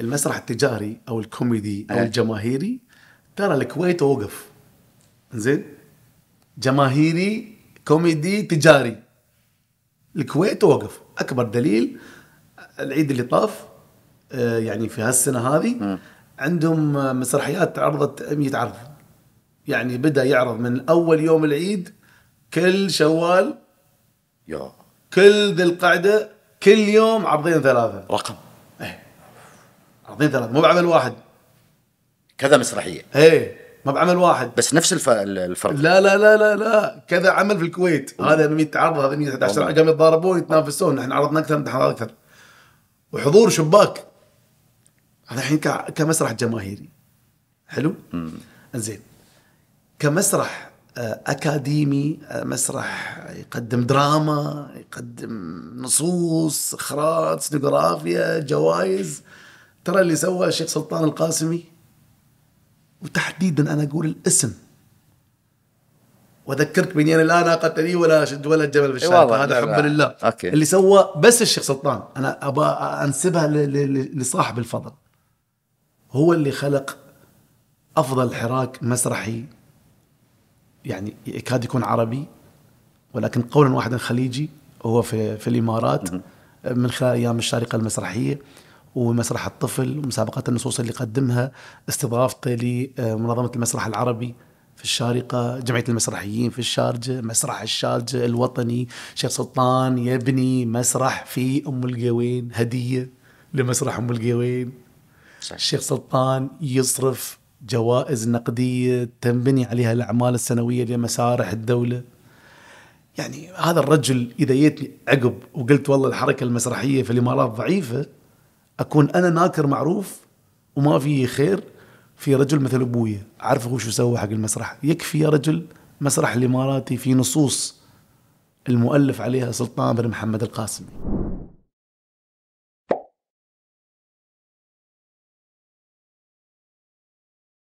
المسرح التجاري او الكوميدي او أه. الجماهيري ترى الكويت وقف زين جماهيري كوميدي تجاري الكويت وقف اكبر دليل العيد اللي طاف آه، يعني في هالسنه هذه نعم. عندهم مسرحيات عرضت 100 عرض يعني بدا يعرض من اول يوم العيد كل شوال يا كل ذي القعده كل يوم عرضين ثلاثه رقم عارضين ثلاث مو بعمل واحد كذا مسرحيه ايه ما بعمل واحد بس نفس الف... الفرق لا لا لا لا لا كذا عمل في الكويت هذا 100 تعرض هذا 111 قام يتضاربون يتنافسون نحن عرضنا اكثر نحن عرضنا اكثر وحضور شباك هذا الحين ك... كمسرح جماهيري حلو؟ زين كمسرح آه، اكاديمي آه، مسرح يقدم دراما يقدم نصوص اخراج سنوغرافيا جوائز ترى اللي سواه الشيخ سلطان القاسمي وتحديدا انا اقول الاسم واذكرك باني انا لا ناقه لي ولا شد ولا جبل بالشارع هذا حبا لله أوكي. اللي سوى بس الشيخ سلطان انا ابا انسبها لصاحب الفضل هو اللي خلق افضل حراك مسرحي يعني يكاد يكون عربي ولكن قولا واحدا خليجي هو في في الامارات من خلال ايام الشارقه المسرحيه ومسرح الطفل ومسابقات النصوص اللي قدمها استضافته لمنظمة المسرح العربي في الشارقة جمعية المسرحيين في الشارجة مسرح الشارجة الوطني شيخ سلطان يبني مسرح في أم القوين هدية لمسرح أم القوين الشيخ سلطان يصرف جوائز نقدية تنبني عليها الأعمال السنوية لمسارح الدولة يعني هذا الرجل إذا جيتني عقب وقلت والله الحركة المسرحية في الإمارات ضعيفة اكون انا ناكر معروف وما في خير في رجل مثل ابوي عارف هو شو سوى حق المسرح يكفي يا رجل مسرح الاماراتي في نصوص المؤلف عليها سلطان بن محمد القاسمي